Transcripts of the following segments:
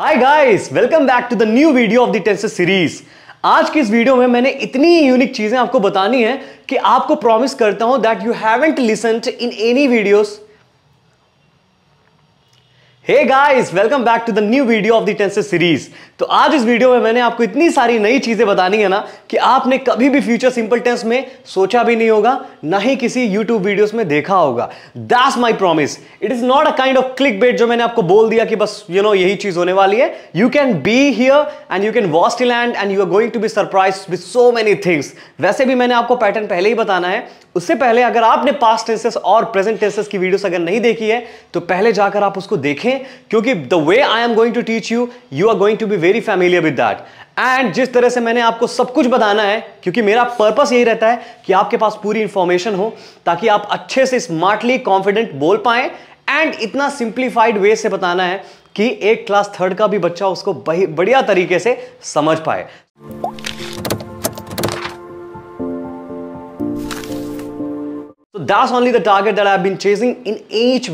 Hi guys welcome back to the new video of the tenses series आज की इस video में मैंने इतनी यूनिक चीजें आपको बतानी है कि आपको प्रॉमिस करता हूं that you haven't listen in any videos hey guys welcome back to the new video of the tenses series तो आज इस वीडियो में मैंने आपको इतनी सारी नई चीजें बतानी है ना कि आपने कभी भी फ्यूचर सिंपल टेंस में सोचा भी नहीं होगा ना ही किसी यूट्यूब वीडियोस में देखा होगा that's my promise it is not a kind of click bait जो मैंने आपको बोल दिया कि बस यू you नो know, यही चीज होने वाली है you can be here and you can watch T and and you are going to be surprise with so many things वैसे भी मैंने आपको पैटर्न पहले ही बताना है उससे पहले अगर आपने पास्ट टेंसेस और प्रेजेंट टेंसेस की वीडियोस अगर नहीं देखी है तो पहले जाकर आप उसको देखें क्योंकि the way I am going to teach you you are going to be very familiar with that and जिस तरह से मैंने आपको सब कुछ बताना है क्योंकि मेरा पर्पस यही रहता है कि आपके पास पूरी इंफॉर्मेशन हो ताकि आप अच्छे से स्मार्टली कॉन्फिडेंट बोल पाए एंड इतना सिंप्लीफाइड वे से बताना है कि एक क्लास थर्ड का भी बच्चा उसको बढ़िया तरीके से समझ पाए So only the target that I I've been chasing in each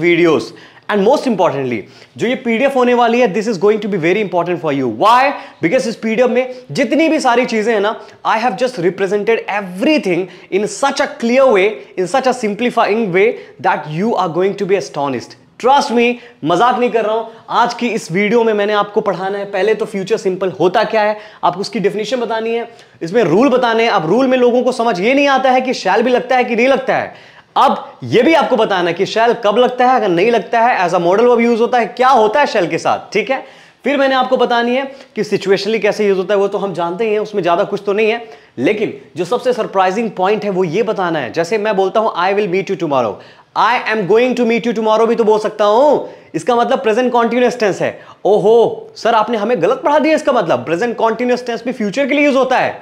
and most importantly जो ये पीडीएफ होने वाली है this is going to be very important for you why because इस पीडीएफ में जितनी भी सारी चीजें हैं ना I have just represented everything in such a clear way in such a simplifying way that you are going to be astonished trust me मजाक नहीं कर रहा हूं आज की इस वीडियो में मैंने आपको पढ़ाना है पहले तो फ्यूचर सिंपल होता क्या है आपको उसकी डेफिनेशन बतानी है इसमें रूल बताने हैं अब रूल में लोगों को समझ ये नहीं आता है कि शैल भी लगता है कि नहीं लगता है अब यह भी आपको बताना कि शेल कब लगता है अगर नहीं लगता है as a model verb use होता है क्या होता है शेल के साथ ठीक है फिर मैंने आपको बतानी है कि सिचुएशनली कैसे यूज होता है वो तो हम जानते ही हैं उसमें ज्यादा कुछ तो नहीं है लेकिन जो सबसे सरप्राइजिंग पॉइंट है वो ये बताना है जैसे मैं बोलता हूं I will meet you tomorrow I am going to meet you tomorrow भी तो बोल सकता हूं इसका मतलब प्रेजेंट कॉन्टिन्यूस टेंस है ओहो सर आपने हमें गलत पढ़ा दिया इसका मतलब प्रेजेंट कॉन्टिन्यूस टेंस भी फ्यूचर के लिए यूज होता है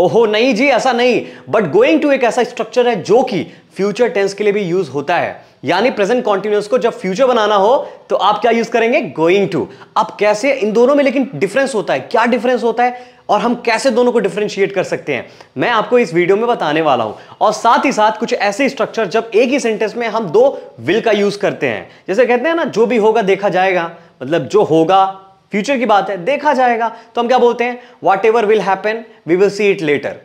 ओहो नहीं जी ऐसा नहीं बट गोइंग टू एक ऐसा स्ट्रक्चर है जो कि फ्यूचर टेंस के लिए भी यूज होता है यानी प्रेजेंट कॉन्टिन्यूस को जब फ्यूचर बनाना हो तो आप क्या यूज करेंगे गोइंग टू अब कैसे इन दोनों में लेकिन डिफरेंस होता है क्या डिफरेंस होता है और हम कैसे दोनों को डिफ्रेंशिएट कर सकते हैं मैं आपको इस वीडियो में बताने वाला हूं और साथ ही साथ कुछ ऐसे स्ट्रक्चर जब एक ही सेंटेंस में हम दो विल का यूज करते हैं जैसे कहते हैं ना जो भी होगा देखा जाएगा मतलब जो होगा फ्यूचर की बात है देखा जाएगा तो हम क्या बोलते हैं whatever will happen we will see it later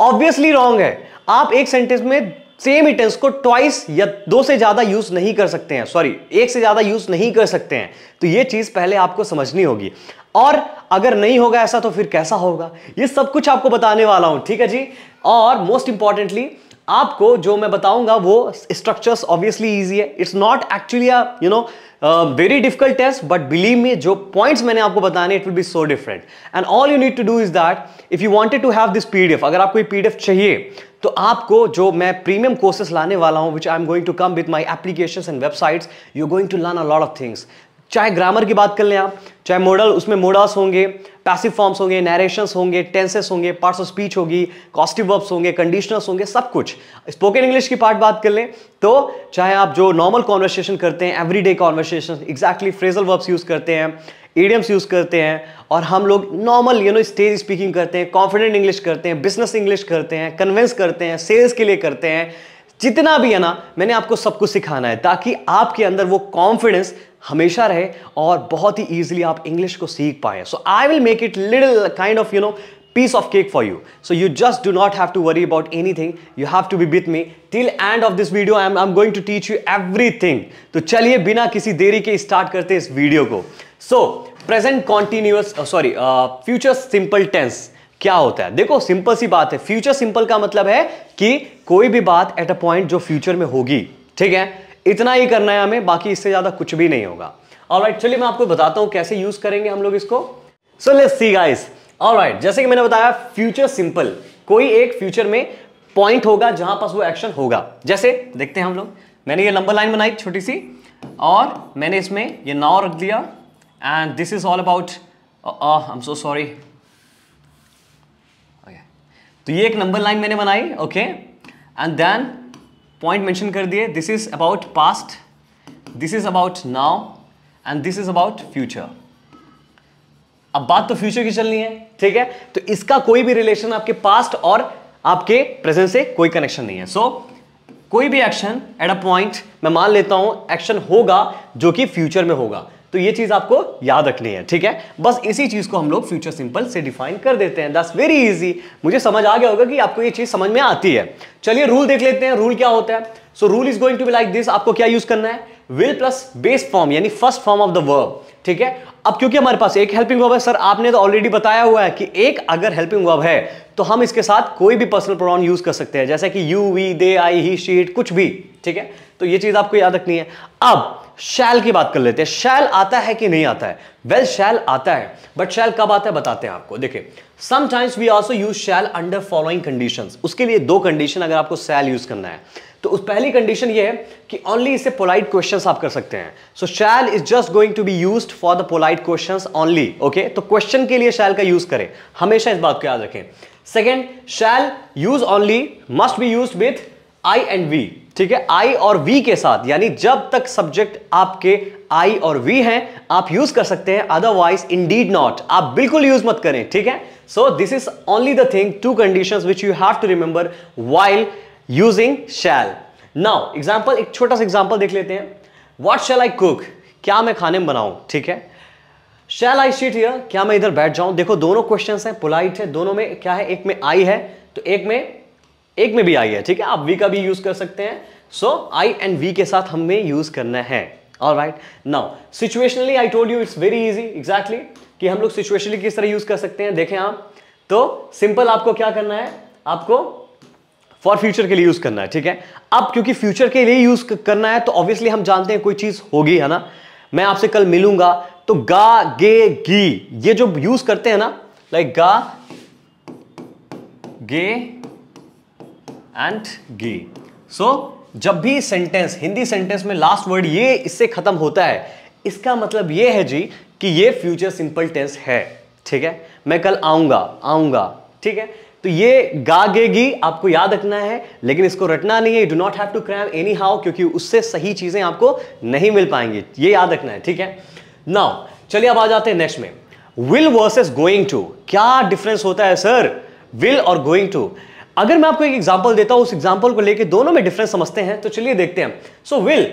obviously wrong है आप एक सेंटेंस में सेम इटेंस को ट्वाइस या दो से ज्यादा यूज नहीं कर सकते हैं सॉरी एक से ज्यादा यूज नहीं कर सकते हैं तो ये चीज पहले आपको समझनी होगी और अगर नहीं होगा ऐसा तो फिर कैसा होगा ये सब कुछ आपको बताने वाला हूं ठीक है जी और मोस्ट इंपॉर्टेंटली आपको जो मैं बताऊंगा वो स्ट्रक्चर्स ऑब्वियसली इजी है it's not actually you know very difficult test but believe me जो पॉइंट्स मैंने आपको बताने it will be so different and all you need to do is that if you wanted to have this PDF अगर आपको ये PDF चाहिए तो आपको जो मैं प्रीमियम कोर्सेस लाने वाला हूं which I am going to come with my application and websites you going to learn a lot of things चाहे ग्रामर की बात कर लें आप चाहे मॉडल उसमें मोडास होंगे पैसिव फॉर्म्स होंगे नरेशंस होंगे टेंसेस होंगे पार्ट्स ऑफ स्पीच होगी कॉस्टिव वर्ब्स होंगे कंडीशनर्स होंगे सब कुछ स्पोकन इंग्लिश की पार्ट बात कर लें तो चाहे आप जो नॉर्मल कॉन्वर्सेशन करते हैं everyday conversation exactly phrasal verbs use करते हैं एडियम्स यूज करते हैं और हम लोग normal you know stage speaking करते हैं कॉन्फिडेंट इंग्लिश करते हैं बिजनेस इंग्लिश करते हैं कन्विंस करते हैं सेल्स के लिए करते हैं जितना भी है ना मैंने आपको सब कुछ सिखाना है ताकि आपके अंदर वो कॉन्फिडेंस हमेशा रहे और बहुत ही इजीली आप इंग्लिश को सीख पाए so I will make it little kind of you know piece of cake for you so you just do not have to worry about anything you have to be with me till end of this video I am I am going to teach you every तो चलिए बिना किसी देरी के start करते इस video को so present continuous sorry future simple tense क्या होता है देखो सिंपल सी बात है फ्यूचर सिंपल का मतलब है कि कोई भी बात एट अ पॉइंट जो फ्यूचर में होगी ठीक है इतना ही करना है हमें बाकी इससे ज्यादा कुछ भी नहीं होगा ऑलराइट चलिए मैं आपको बताता हूं कैसे यूज करेंगे हम लोग इसको so let's see guys alright जैसे कि मैंने बताया फ्यूचर सिंपल कोई एक फ्यूचर में पॉइंट होगा जहां पास वो एक्शन होगा जैसे देखते हैं हम लोग मैंने ये लंबर लाइन बनाई छोटी सी और मैंने इसमें ये नाव रख दिया and this is all about I am so sorry तो ये एक नंबर लाइन मैंने बनाई okay and then point mention कर दिए this is about past this is about now and this is about future अब बात तो फ्यूचर की चलनी है ठीक है तो इसका कोई भी रिलेशन आपके पास्ट और आपके प्रेजेंट से कोई कनेक्शन नहीं है सो so, कोई भी एक्शन एट अ पॉइंट मैं मान लेता हूं एक्शन होगा जो कि फ्यूचर में होगा तो ये चीज आपको याद रखनी है ठीक है बस इसी चीज को हम लोग फ्यूचर सिंपल से डिफाइन कर देते हैं दस वेरी इजी मुझे समझ आ गया होगा कि आपको ये चीज समझ में आती है चलिए रूल देख लेते हैं रूल क्या होता है so rule is going to be like this आपको क्या यूज करना है विल प्लस बेस फॉर्म यानी first form of the verb ठीक है अब क्योंकि हमारे पास एक हेल्पिंग वर्ब है सर आपने तो ऑलरेडी बताया हुआ है कि एक अगर हेल्पिंग वर्ब है तो हम इसके साथ कोई भी पर्सनल प्रोनाउन यूज कर सकते हैं जैसे कि you we they I he she कुछ भी ठीक है तो ये चीज आपको याद रखनी है अब शैल की बात कर लेते हैं शैल आता है कि नहीं आता है वेल well, शैल आता है बट शैल कब आता है बताते हैं आपको देखिए sometimes we also use shall under following condition उसके लिए दो कंडीशन अगर आपको शैल यूज करना है तो उस पहली कंडीशन ये है कि ओनली इसे पोलाइट क्वेश्चन आप कर सकते हैं so shall is just going to be use for the polite question only okay तो क्वेश्चन के लिए शैल का यूज करें हमेशा इस बात को याद रखें second shall use only must be use with I and we ठीक है आई और वी के साथ यानी जब तक सब्जेक्ट आपके आई और वी हैं आप यूज कर सकते हैं अदरवाइज इन डीड नॉट आप बिल्कुल यूज मत करें ठीक है so this is only the thing to condition which you have to remember while using shall now example एक छोटा सा एग्जाम्पल देख लेते हैं वॉट शैल आई कुक क्या मैं खाने में बनाऊं ठीक है शैल आई सीट यर क्या मैं इधर बैठ जाऊं देखो दोनों क्वेश्चन हैं पोलाइट है दोनों में क्या है एक में आई है तो एक में एक में भी आई है ठीक है आप वी का भी यूज कर सकते हैं सो आई एंड वी के साथ हमें यूज करना है all right now situationally I told you it's very easy exactly कि हम लोग सिचुएशनली किस तरह यूज कर सकते हैं देखें आप तो सिंपल आपको क्या करना है आपको फॉर फ्यूचर के लिए यूज करना है ठीक है अब क्योंकि फ्यूचर के लिए यूज करना है तो ऑब्वियसली हम जानते हैं कोई चीज होगी है ना मैं आपसे कल मिलूंगा तो गा गे गी ये जो यूज करते हैं ना लाइक गा गे एंड गी सो जब भी सेंटेंस हिंदी सेंटेंस में लास्ट वर्ड ये इससे खत्म होता है इसका मतलब ये है जी कि ये फ्यूचर सिंपल टेंस है ठीक है मैं कल आऊंगा आऊंगा ठीक है तो ये गागेगी आपको याद रखना है लेकिन इसको रटना नहीं है do not have to cram anyhow क्योंकि उससे सही चीजें आपको नहीं मिल पाएंगी ये याद रखना है ठीक है नाउ चलिए अब आ जाते हैं नेक्स्ट में विल वर्सेस गोइंग टू क्या डिफरेंस होता है सर विल और गोइंग टू अगर मैं आपको एक एग्जाम्पल देता हूं उस एग्जाम्पल को लेकर दोनों में डिफरेंस समझते हैं तो चलिए देखते हैं so will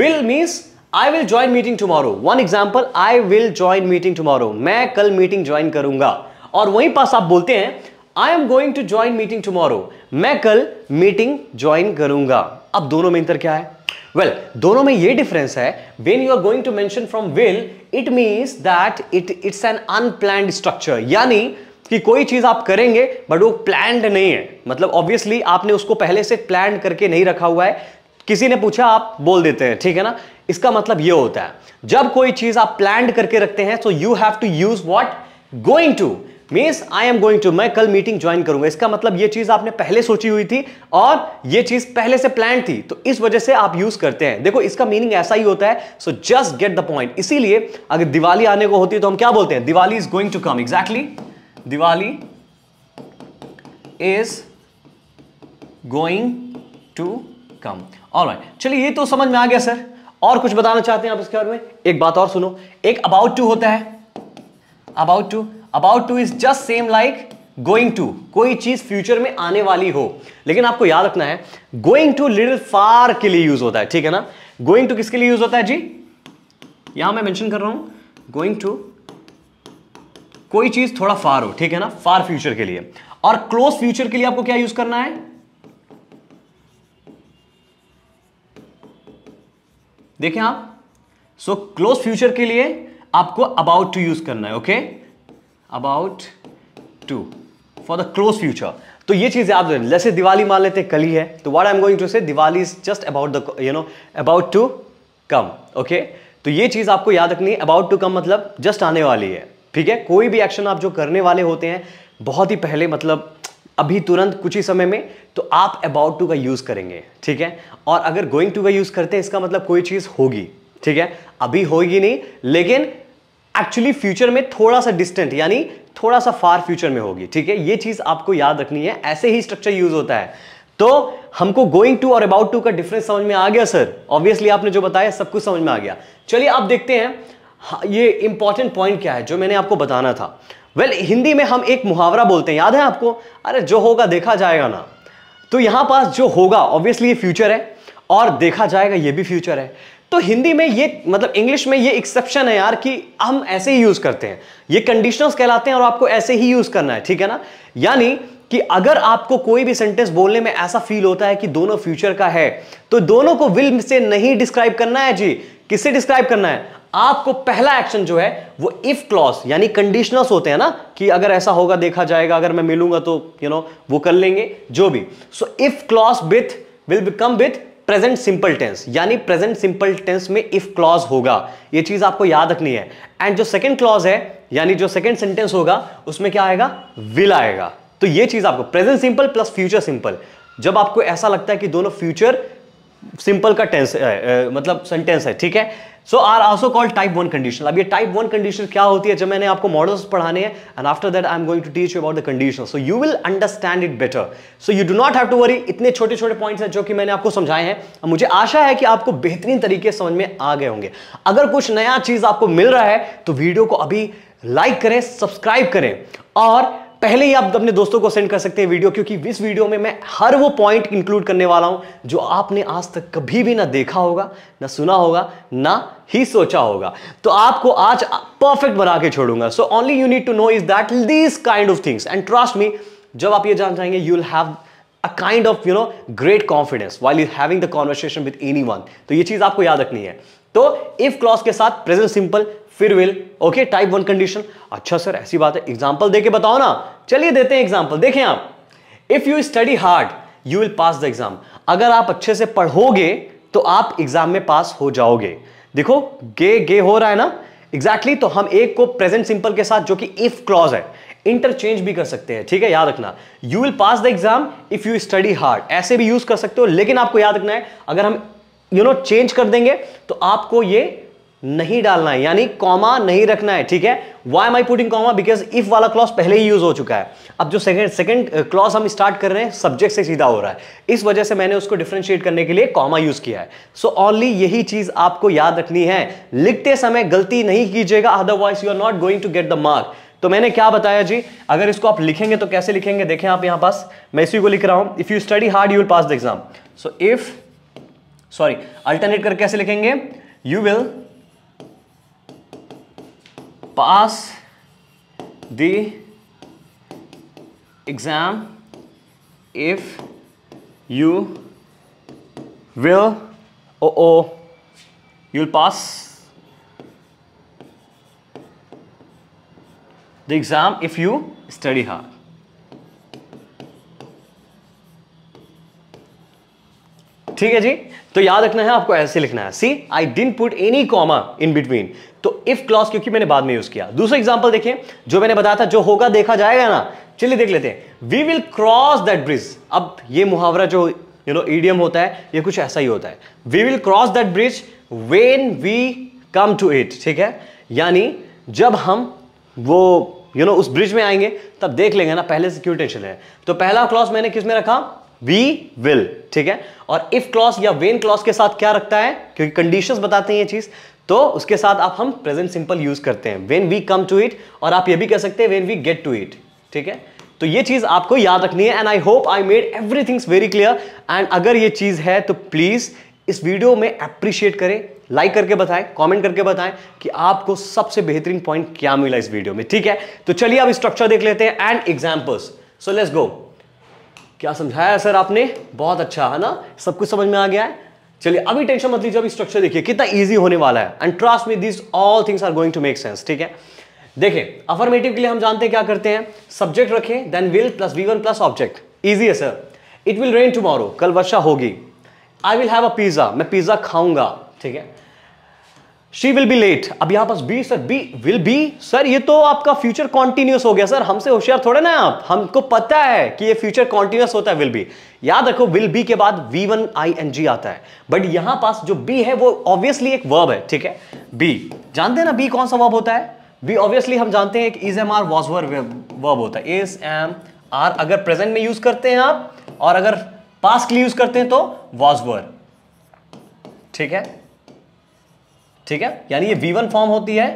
will means I will join meeting tomorrow one example I will join meeting tomorrow मैं कल मीटिंग ज्वाइन करूंगा और वहीं पास आप बोलते हैं I am going to join meeting tomorrow मैं कल मीटिंग ज्वाइन करूंगा अब दोनों में अंतर क्या है वेल well, दोनों में ये डिफरेंस है when you are going to mention from will it means that it it's an unplanned structure यानी कि कोई चीज आप करेंगे बट वो प्लैंड नहीं है मतलब ऑब्वियसली आपने उसको पहले से प्लान करके नहीं रखा हुआ है किसी ने पूछा आप बोल देते हैं ठीक है ना इसका मतलब ये होता है जब कोई चीज आप प्लान करके रखते हैं so you have to use what going to means I am going to मैं कल मीटिंग ज्वाइन करूंगा इसका मतलब ये चीज आपने पहले सोची हुई थी और ये चीज पहले से प्लान थी तो इस वजह से आप यूज करते हैं देखो इसका मीनिंग ऐसा ही होता है so just get the point इसीलिए अगर दिवाली आने को होती है तो हम क्या बोलते हैं Diwali is going to come exactly Diwali is going to come और चलिए ये तो समझ में आ गया सर और कुछ बताना चाहते हैं आप इसके बारे में एक बात और सुनो एक अबाउट टू होता है about to about to is just same like going to कोई चीज फ्यूचर में आने वाली हो लेकिन आपको याद रखना है गोइंग टू लिटिल फार के लिए यूज होता है ठीक है ना गोइंग टू किसके लिए यूज होता है जी यहां मैं मेंशन कर रहा हूं गोइंग टू कोई चीज थोड़ा फार हो ठीक है ना फार फ्यूचर के लिए और क्लोज फ्यूचर के लिए आपको क्या यूज करना है देखें आप सो क्लोज फ्यूचर के लिए आपको अबाउट टू यूज करना है okay about to for the close future तो ये चीजें आप जैसे दिवाली मान लेते कल ही है तो what I am going to say Diwali is just about the you know about to come okay तो ये चीज आपको याद रखनी है अबाउट टू कम मतलब जस्ट आने वाली है ठीक है कोई भी एक्शन आप जो करने वाले होते हैं बहुत ही पहले मतलब अभी तुरंत कुछ ही समय में तो आप अबाउट टू का यूज़ करेंगे ठीक है और अगर गोइंग टू का यूज़ करते हैं इसका मतलब कोई चीज़ होगी ठीक है अभी होगी नहीं लेकिन एक्चुअली फ्यूचर में थोड़ा सा डिस्टेंट यानी थोड़ा सा फार फ्यूचर में होगी ठीक है ये चीज़ आपको याद रखनी है ऐसे ही स्ट्रक्चर यूज़ होता है तो हमको गोइंग टू और अबाउट टू का डिफरेंस समझ में आ गया सर ऑब्वियसली आपने जो बताया सब कुछ समझ में आ गया चलिए आप देखते हैं हाँ, ये इंपॉर्टेंट पॉइंट क्या है जो मैंने आपको बताना था वेल well, हिंदी में हम एक मुहावरा बोलते हैं याद है आपको अरे जो होगा देखा जाएगा ना तो यहां पास जो होगा ऑब्वियसली ये फ्यूचर है और देखा जाएगा ये भी फ्यूचर है तो हिंदी में ये मतलब इंग्लिश में ये एक्सेप्शन है यार कि हम ऐसे ही यूज करते हैं ये कंडीशनर्स कहलाते हैं और आपको ऐसे ही यूज करना है ठीक है ना यानी कि अगर आपको कोई भी सेंटेंस बोलने में ऐसा फील होता है कि दोनों फ्यूचर का है तो दोनों को विल से नहीं डिस्क्राइब करना है जी किससे डिस्क्राइब करना है आपको पहला एक्शन जो है वो इफ क्लॉज यानी कंडीशनल्स होते हैं ना कि अगर ऐसा होगा देखा जाएगा अगर मैं मिलूंगा तो यू you नो know, वो कर लेंगे जो भी so if clause with will become with present simple tense यानी प्रेजेंट सिंपल टेंस में इफ क्लॉज होगा ये चीज आपको याद रखनी है एंड जो सेकेंड क्लॉज है यानी जो सेकेंड सेंटेंस होगा उसमें क्या आएगा विल आएगा तो ये चीज आपको present simple plus future simple जब आपको ऐसा लगता है कि दोनों फ्यूचर सिंपल का टेंस है मतलब सेंटेंस है ठीक है so are also called type one condition अब ये टाइप वन कंडीशन क्या होती है जब मैंने आपको मॉडल्स पढ़ाने हैं and after that I am going to teach you about the condition so you will understand it better so you do not have to worry इतने छोटे छोटे पॉइंट्स हैं जो कि मैंने आपको समझाए हैं और मुझे आशा है कि आपको बेहतरीन तरीके समझ में आ गए होंगे अगर कुछ नया चीज आपको मिल रहा है तो वीडियो को अभी लाइक करें सब्सक्राइब करें और पहले ही आप अपने दोस्तों को सेंड कर सकते हैं वीडियो क्योंकि इस वीडियो में मैं हर वो पॉइंट इंक्लूड करने वाला हूं जो आपने आज तक कभी भी ना देखा होगा ना सुना होगा ना ही सोचा होगा तो आपको आज परफेक्ट बना के छोड़ूंगा so only you need to know is that this kind of things and trust me जब आप ये जान जाएंगे you will have a kind of you know great confidence while you having the conversation with any तो ये चीज आपको याद रखनी है तो इफ क्लॉज के साथ प्रेजेंट सिंपल फिर will okay type one condition अच्छा सर ऐसी बात है एग्जाम्पल देके बताओ ना चलिए देते हैं एग्जाम्पल देखें आप if you study hard you will pass the exam अगर आप अच्छे से पढ़ोगे तो आप एग्जाम में पास हो जाओगे देखो गे गे हो रहा है ना एग्जैक्टली exactly, तो हम एक को प्रेजेंट सिंपल के साथ जो कि इफ क्लॉज है इंटरचेंज भी कर सकते हैं ठीक है याद रखना you will pass the exam if you study hard ऐसे भी यूज कर सकते हो लेकिन आपको याद रखना है अगर हम यू नो चेंज कर देंगे तो आपको ये नहीं डालना है यानी कॉमा नहीं रखना है ठीक है why am I putting comma because if वाला क्लॉज पहले ही यूज हो चुका है अब जो सेकंड सेकंड क्लॉज हम स्टार्ट कर रहे हैं सब्जेक्ट से सीधा हो रहा है इस वजह से मैंने उसको डिफ्रेंशिएट करने के लिए कॉमा यूज किया है सो so, ऑनली यही चीज आपको याद रखनी है लिखते समय गलती नहीं कीजिएगा otherwise you are not going to get the mark तो मैंने क्या बताया जी अगर इसको आप लिखेंगे तो कैसे लिखेंगे देखें आप यहां पास मैं इसी को लिख रहा हूं if you study hard you will pass the exam so if sorry alternate कर कैसे लिखेंगे you will pass the exam if you will oh oh you'll pass the exam if you study hard ठीक है जी तो याद रखना है आपको ऐसे लिखना है see I didn't put any comma in between तो इफ क्लॉज क्योंकि मैंने बाद में यूज किया दूसरा एग्जाम्पल देखें जो मैंने बताया था जो होगा देखा जाएगा ना चलिए देख लेते हैं we will cross that bridge अब ये मुहावरा जो यू नो ईडियम होता है ये कुछ ऐसा ही होता है we will cross that bridge when we come to it ठीक है यानी जब हम वो यू you नो know, उस ब्रिज में आएंगे तब देख लेंगे ना पहले से क्यों टेंशन है तो पहला क्लॉज मैंने किस में रखा वी विल ठीक है और इफ क्लॉस या वेन क्लॉस के साथ क्या रखता है क्योंकि कंडीशन बताते हैं ये चीज तो उसके साथ आप हम प्रेजेंट सिंपल यूज करते हैं when we come to it और आप ये भी कह सकते हैं when we get to it ठीक है तो ये चीज आपको याद रखनी है and I hope I made everythings very clear and अगर ये चीज है तो प्लीज इस वीडियो में अप्रिशिएट करें लाइक करके बताएं कमेंट करके बताएं कि आपको सबसे बेहतरीन पॉइंट क्या मिला इस वीडियो में ठीक है तो चलिए अब स्ट्रक्चर देख लेते हैं and examples so let's go क्या समझाया सर आपने बहुत अच्छा है ना सब कुछ समझ में आ गया है चलिए अभी टेंशन मत लीजिए अभी स्ट्रक्चर देखिए कितना इजी होने वाला है and trust me this all things are going to make sense ठीक है देखें अफर्मेटिव के लिए हम जानते हैं क्या करते हैं सब्जेक्ट रखें then will plus V one plus object easy है sir it will rain tomorrow कल वर्षा होगी I will have a pizza मैं पिज्ज़ा खाऊंगा ठीक है शी विल बी लेट अब यहां पास be sir be will be sir ये तो आपका फ्यूचर कॉन्टिन्यूस हो गया सर हमसे होशियार थोड़े ना आप हमको पता है कि ये फ्यूचर कॉन्टिन्यूस होता है विल बी याद रखो विल बी के बाद V one I N G आता है बट यहां पास जो बी है वो ऑब्वियसली एक वर्ब है ठीक है बी जानते हैं ना बी कौन सा वर्ब होता है बी ऑब्वियसली हम जानते हैं कि is am are was were verb होता है इज एम आर अगर प्रेजेंट में यूज करते हैं आप और अगर पास्ट के लिए यूज करते हैं तो वॉज वर ठीक है ठीक है यानी ये V1 फॉर्म होती है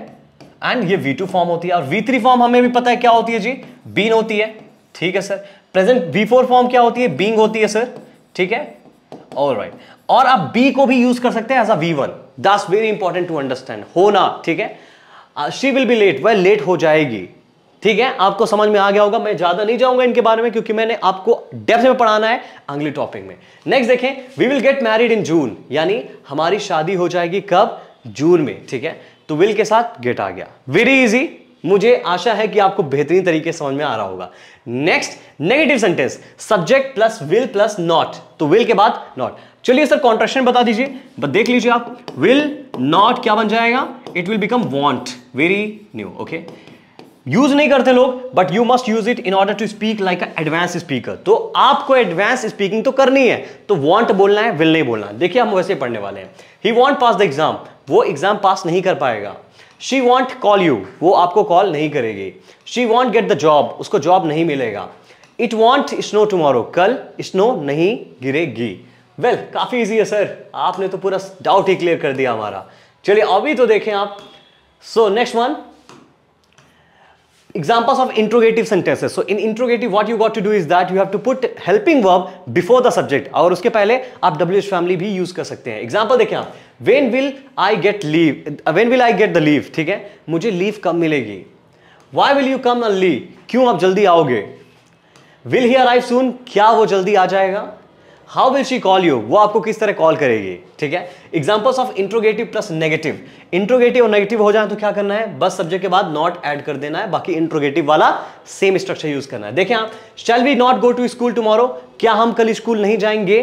एंड ये V2 फॉर्म होती है और V3 फॉर्म हमें भी पता है क्या होती है जी बीन होती है ठीक है सर प्रेजेंट V4 फॉर्म क्या होती है बींग होती है सर ठीक है ऑल राइट right. और आप बी को भी यूज कर सकते हैं as a V one this very important to understand होना ठीक है शी विल बी लेट वह लेट हो जाएगी ठीक है आपको समझ में आ गया होगा मैं ज्यादा नहीं जाऊंगा इनके बारे में क्योंकि मैंने आपको डेप्थ में पढ़ाना है अगली टॉपिक में नेक्स्ट देखें we will get married in June यानी हमारी शादी हो जाएगी कब जून में ठीक है तो विल के साथ गेट आ गया वेरी इजी मुझे आशा है कि आपको बेहतरीन तरीके से समझ में आ रहा होगा next negative sentence subject plus will plus not तो विल के बाद नॉट चलिए सर कॉन्ट्रेक्शन बता दीजिए देख लीजिए आप विल नॉट क्या बन जाएगा it will become won't very new okay use नहीं करते लोग but you must use it in order to speak like advance speaker तो आपको एडवांस स्पीकिंग तो करनी है तो वॉन्ट बोलना है विल नहीं बोलना देखिए हम वैसे पढ़ने वाले हैं he won't pass the exam वो एग्जाम पास नहीं कर पाएगा शी वॉन्ट कॉल यू वो आपको कॉल नहीं करेगी she won't get the job उसको जॉब नहीं मिलेगा इट वॉन्ट स्नो टूमोरो कल स्नो नहीं गिरेगी वेल well, काफी इजी है सर आपने तो पूरा डाउट ही क्लियर कर दिया हमारा चलिए अभी तो देखें आप so next one Examples of interrogative sentences. So in interrogative, what you got to do is that you have to put helping verb before the subject. aur uske pehle aap WH family bhi use kar sakte hain Example dekhiye aap When will I get leave? When will I get the leave? theek hai mujhe leave kab milegi Why will you come early? kyun aap jaldi aaoge Will he arrive soon? kya wo jaldi aa jayega how will she call you वो आपको किस तरह call करेगी ठीक है examples of interrogative plus negative interrogative और negative हो जाए तो क्या करना है बस सब्जेक्ट के बाद नॉट एड कर देना है बाकी इंट्रोगेटिव वाला सेम स्ट्रक्चर यूज करना है देखें आप shall we not go to school tomorrow क्या हम कल स्कूल नहीं जाएंगे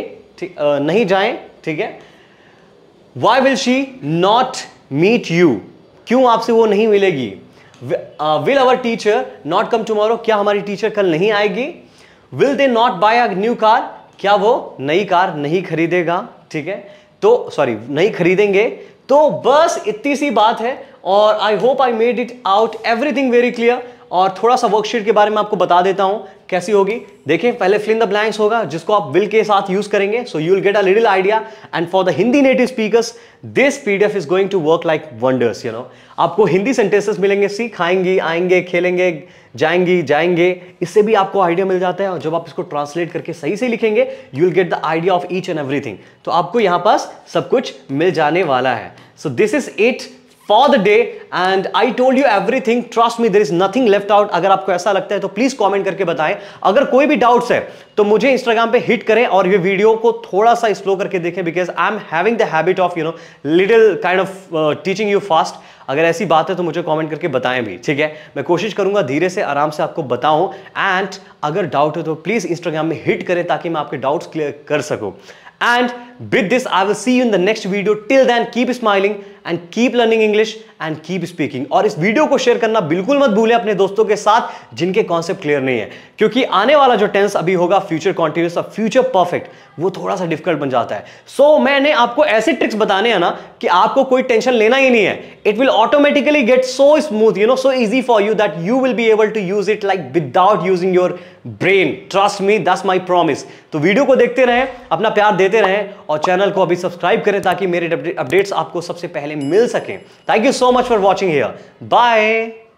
नहीं जाए ठीक है why will she not meet you क्यों आपसे वो नहीं मिलेगी will our teacher not come tomorrow क्या हमारी टीचर कल नहीं आएगी will they not buy a new car क्या वो नई कार नहीं खरीदेगा ठीक है तो सॉरी नहीं खरीदेंगे तो बस इतनी सी बात है और I hope I made it out everything very clear और थोड़ा सा वर्कशीट के बारे में आपको बता देता हूं कैसी होगी देखें पहले फिलिंग द ब्लैंक्स होगा जिसको आप विल के साथ यूज करेंगे so you will get a little idea and for the Hindi native speakers this PDF is going to work like wonders you know आपको हिंदी सेंटेंसेस मिलेंगे सीखाएंगी आएंगे खेलेंगे जाएंगी जाएंगे इससे भी आपको आइडिया मिल जाता है और जब आप इसको ट्रांसलेट करके सही से लिखेंगे you will get the idea of each and everything तो आपको यहां पास सब कुछ मिल जाने वाला है so this is it for the day and I told you everything trust me there is nothing left out अगर आपको ऐसा लगता है तो प्लीज कॉमेंट करके बताएं अगर कोई भी डाउट्स है तो मुझे इंस्टाग्राम पे हिट करें और ये वीडियो को थोड़ा सा स्लो करके देखें because I am having the habit of you know little kind of teaching you fast अगर ऐसी बात है तो मुझे कमेंट करके बताएं भी ठीक है मैं कोशिश करूंगा धीरे से आराम से आपको बताऊं एंड अगर डाउट हो तो प्लीज इंस्टाग्राम में हिट करें ताकि मैं आपके डाउट्स क्लियर कर सकूं and With this, I will see you in the next video. Till then, keep smiling and keep learning English and keep speaking. और इस वीडियो को शेयर करना बिल्कुल मत भूलें अपने दोस्तों के साथ जिनके कॉन्सेप्ट क्लियर नहीं है क्योंकि आने वाला जो टेंस अभी होगा फ्यूचर कॉन्टिन्यूस और फ्यूचर परफेक्ट वो थोड़ा सा डिफिकल्ट बन जाता है सो so, मैंने आपको ऐसे ट्रिक्स बताने हैं ना कि आपको कोई टेंशन लेना ही नहीं है it will automatically get so smooth you know so easy for you that you will be able to use it like without using your brain trust me this my promise तो video को देखते रहें अपना प्यार देते रहें और channel को अभी सब्सक्राइब करें ताकि मेरे अपडेट्स आपको सबसे पहले मिल सकें thank you so much for watching here bye